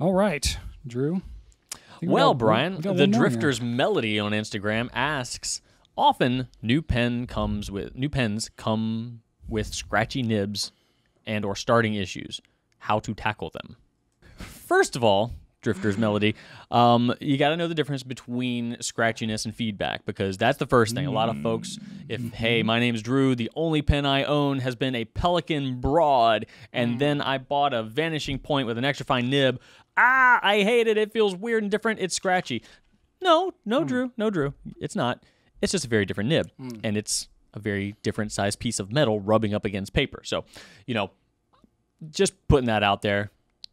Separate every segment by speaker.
Speaker 1: All right, Drew. well, got, Brian, we the Drifter's
Speaker 2: here. Melody on Instagram asks, often new pen comes with new pens come with scratchy nibs and or starting issues. How to tackle them? First of all, Drifter's melody. Um, you got to know the difference between scratchiness and feedback because that's the first thing. A lot of folks, if mm-hmm. hey, my name's Drew, the only pen I own has been a Pelican Broad, and mm. then I bought a Vanishing Point with an extra fine nib. Ah, I hate it. It feels weird and different. It's scratchy. No, no, mm. Drew, no, Drew. It's not. It's just a very different nib, mm. and it's a very different size piece of metal rubbing up against paper. So, you know, just putting that out there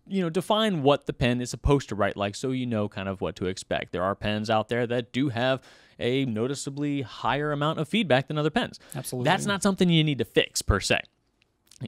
Speaker 2: you know, define what the pen is supposed to write like so you know kind of what to expect. There are pens out there that do have a noticeably higher amount of feedback than other pens. Absolutely. That's not something you need to fix per se.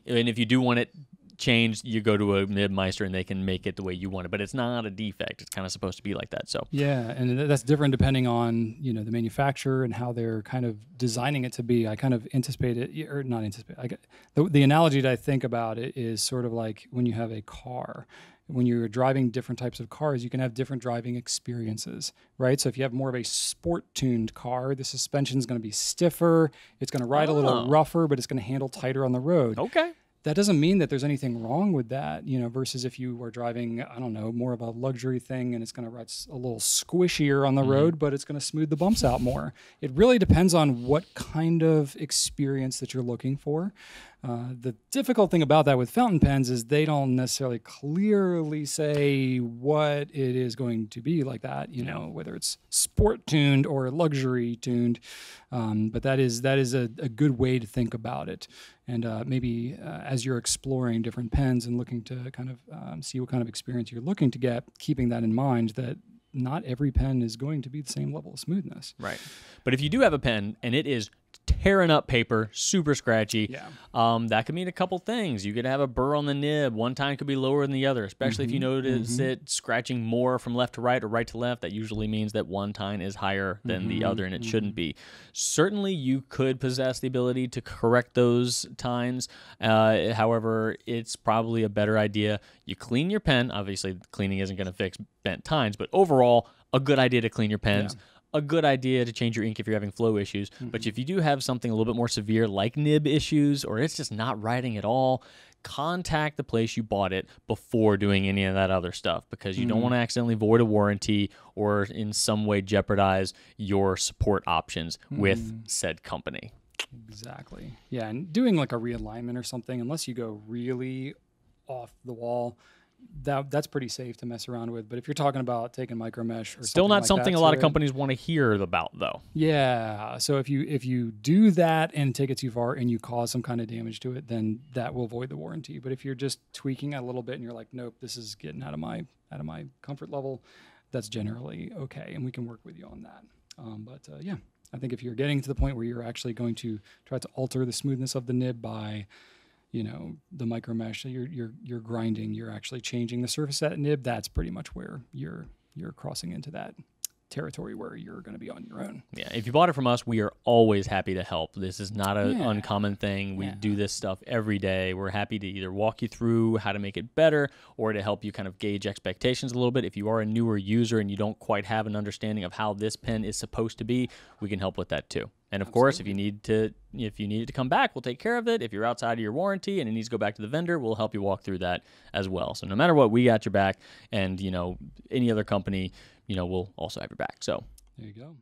Speaker 2: And if you do want it changed, you go to a meister, and they can make it the way you want it. But it's not a defect. It's kind of supposed to be like that. So
Speaker 1: yeah, and that's different depending on you know the manufacturer and how they're kind of designing it to be. I kind of anticipate it or not anticipate. I the, the analogy that I think about it is sort of like when you have a car when you're driving different types of cars, you can have different driving experiences, right? So if you have more of a sport tuned car, the suspension is going to be stiffer, it's going to ride oh. a little oh. rougher, but it's going to handle tighter on the road. Okay that doesn't mean that there's anything wrong with that, you know, versus if you are driving, I don't know, more of a luxury thing and it's going to ride a little squishier on the mm-hmm. road, but it's going to smooth the bumps out more. It really depends on what kind of experience that you're looking for. Uh, the difficult thing about that with fountain pens is they don't necessarily clearly say what it is going to be like that, you know, whether it's sport tuned or luxury tuned. Um, but that is that is a, a good way to think about it and uh, maybe uh, as you're exploring different pens and looking to kind of um, see what kind of experience you're looking to get, keeping that in mind that not every pen is going to be the same level of smoothness. Right.
Speaker 2: But if you do have a pen and it is tearing up paper, super scratchy. Yeah. Um, that could mean a couple things. You could have a burr on the nib. One time could be lower than the other, especially mm-hmm. if you mm-hmm. notice mm-hmm. it scratching more from left to right or right to left. That usually means that one tine is higher than mm-hmm. the other, and it shouldn't mm-hmm. be. Certainly, you could possess the ability to correct those tines. Uh, however, it's probably a better idea. You clean your pen. Obviously, cleaning isn't going to fix bent tines, but overall, a good idea to clean your pens. Yeah a good idea to change your ink if you're having flow issues. Mm-hmm. But if you do have something a little bit more severe, like nib issues, or it's just not writing at all, contact the place you bought it before doing any of that other stuff because you mm-hmm. don't want to accidentally void a warranty or in some way jeopardize your support options mm-hmm. with said company.
Speaker 1: Exactly. Yeah. And doing like a realignment or something, unless you go really off the wall, that that's pretty safe to mess around with. But if you're talking about taking micro mesh, still something not like something a lot of companies want to hear about, though. Yeah. So if you if you do that and take it too far and you cause some kind of damage to it, then that will void the warranty. But if you're just tweaking a little bit and you're like, nope, this is getting out of my out of my comfort level, that's generally okay, and we can work with you on that. Um, but uh, yeah, I think if you're getting to the point where you're actually going to try to alter the smoothness of the nib by you know the micro mesh you're you're you're grinding you're actually changing the surface at nib that's pretty much where you're you're crossing into that territory where you're going to be on your own yeah
Speaker 2: if you bought it from us we are always happy to help this is not an yeah. uncommon thing we yeah. do this stuff every day we're happy to either walk you through how to make it better or to help you kind of gauge expectations a little bit if you are a newer user and you don't quite have an understanding of how this pen is supposed to be we can help with that too and of course, if you need to, if you need it to come back, we'll take care of it. If you're outside of your warranty and it needs to go back to the vendor, we'll help you walk through that as well. So no matter what, we got your back, and you know any other company, you know, will also have your back. So
Speaker 1: there you go.